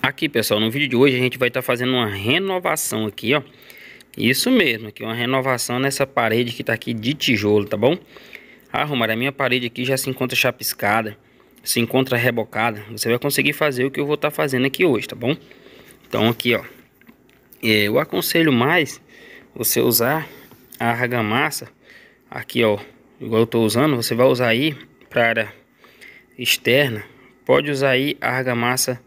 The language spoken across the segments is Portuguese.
Aqui, pessoal, no vídeo de hoje a gente vai estar tá fazendo uma renovação aqui, ó. Isso mesmo, aqui uma renovação nessa parede que está aqui de tijolo, tá bom? Arrumar ah, a minha parede aqui já se encontra chapiscada, se encontra rebocada. Você vai conseguir fazer o que eu vou estar tá fazendo aqui hoje, tá bom? Então aqui, ó. É, eu aconselho mais você usar a argamassa aqui, ó. Igual eu tô usando, você vai usar aí para área externa. Pode usar aí a argamassa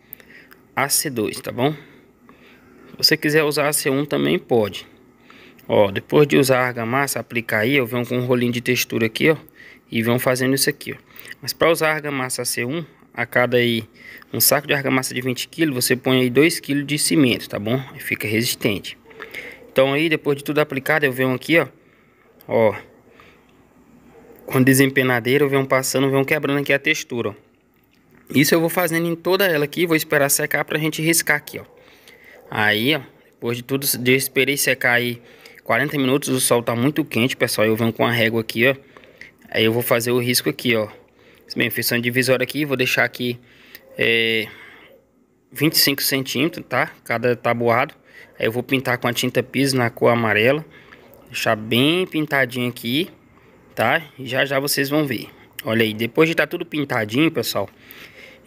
AC2, tá bom? Se você quiser usar AC1 também pode. Ó, depois de usar a argamassa, aplicar aí, eu venho com um rolinho de textura aqui, ó. E vão fazendo isso aqui, ó. Mas para usar a argamassa AC1, a cada aí um saco de argamassa de 20 kg, você põe aí 2 kg de cimento, tá bom? E fica resistente. Então aí, depois de tudo aplicado, eu venho aqui, ó. Ó. Com desempenadeira, eu venho passando, venho quebrando aqui a textura, ó. Isso eu vou fazendo em toda ela aqui, vou esperar secar pra gente riscar aqui, ó. Aí, ó, depois de tudo, eu esperei secar aí 40 minutos, o sol tá muito quente, pessoal. Eu venho com a régua aqui, ó. Aí eu vou fazer o risco aqui, ó. Bem, fiz uma divisória aqui, vou deixar aqui é, 25 centímetros, tá? Cada tabuado. Aí eu vou pintar com a tinta piso na cor amarela. Deixar bem pintadinho aqui, tá? E já já vocês vão ver. Olha aí, depois de estar tá tudo pintadinho, pessoal,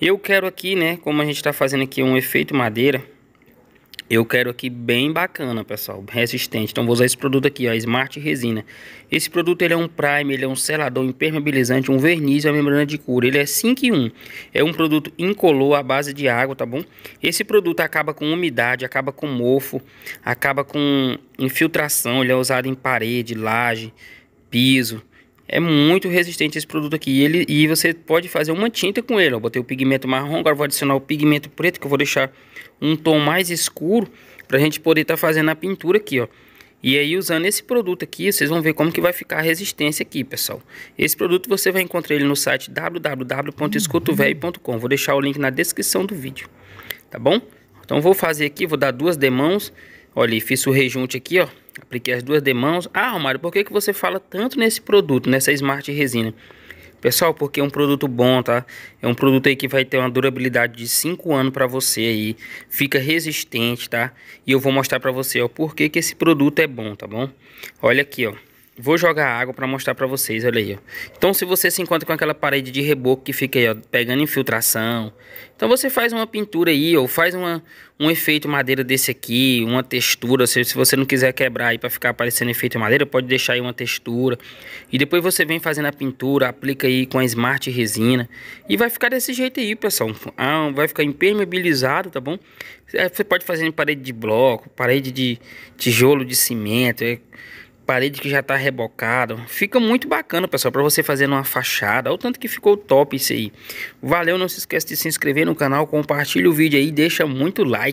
eu quero aqui, né, como a gente está fazendo aqui um efeito madeira, eu quero aqui bem bacana, pessoal, resistente. Então vou usar esse produto aqui, ó, Smart Resina. Esse produto ele é um prime, ele é um selador impermeabilizante, um verniz, uma membrana de cura. Ele é 5 em 1. É um produto incolor à base de água, tá bom? Esse produto acaba com umidade, acaba com mofo, acaba com infiltração. Ele é usado em parede, laje, piso. É muito resistente esse produto aqui. E, ele, e você pode fazer uma tinta com ele. Eu botei o pigmento marrom, agora vou adicionar o pigmento preto, que eu vou deixar um tom mais escuro, para a gente poder estar tá fazendo a pintura aqui, ó. E aí usando esse produto aqui, vocês vão ver como que vai ficar a resistência aqui, pessoal. Esse produto você vai encontrar ele no site www.escutovelho.com. Vou deixar o link na descrição do vídeo, tá bom? Então vou fazer aqui, vou dar duas demãos. Olha, fiz o rejunte aqui, ó. Apliquei as duas demãos. Ah, Romário, por que, que você fala tanto nesse produto, nessa Smart Resina? Pessoal, porque é um produto bom, tá? É um produto aí que vai ter uma durabilidade de 5 anos para você aí. Fica resistente, tá? E eu vou mostrar para você, ó, por que que esse produto é bom, tá bom? Olha aqui, ó. Vou jogar água para mostrar para vocês, olha aí. Ó. Então, se você se encontra com aquela parede de reboco que fica aí, ó, pegando infiltração, então você faz uma pintura aí, ou faz uma, um efeito madeira desse aqui, uma textura. Se, se você não quiser quebrar aí para ficar aparecendo efeito madeira, pode deixar aí uma textura. E depois você vem fazendo a pintura, aplica aí com a Smart Resina. E vai ficar desse jeito aí, pessoal. Ah, vai ficar impermeabilizado, tá bom? É, você pode fazer em parede de bloco, parede de tijolo de cimento, é parede que já tá rebocado. Fica muito bacana, pessoal, para você fazer numa fachada. Olha o tanto que ficou top isso aí. Valeu, não se esquece de se inscrever no canal, compartilha o vídeo aí, deixa muito like.